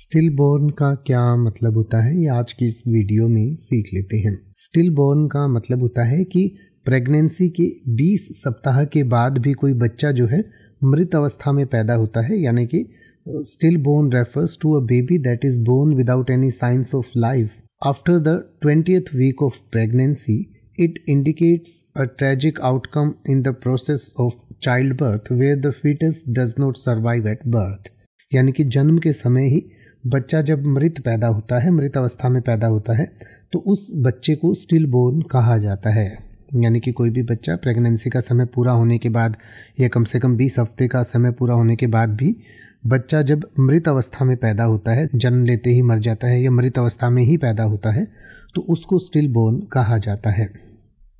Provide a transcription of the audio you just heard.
still born का क्या मतलब होता है ये आज की इस वीडियो में सीख लेते हैं स्टिल बोर्न का मतलब होता है कि प्रेगनेंसी के 20 सप्ताह के बाद भी कोई बच्चा जो है मृत अवस्था में पैदा होता है यानी कि still born refers to a baby that is born without any signs of life after the twentieth week of pregnancy indicates a tragic outcome in the process of child birth where the foetus does not survive at birth यानी कि जन्म के समय ही बच्चा जब मृत पैदा होता है मृत अवस्था में पैदा होता है तो उस बच्चे को स्टिल बोर्न कहा जाता है यानी कि कोई भी बच्चा प्रेगनेंसी का समय पूरा होने के बाद या कम से कम बीस हफ्ते का समय पूरा होने के बाद भी बच्चा जब मृत अवस्था में पैदा होता है जन्म लेते ही मर जाता है या मृत अवस्था में ही पैदा होता है तो उसको स्टिल बोर्न कहा जाता है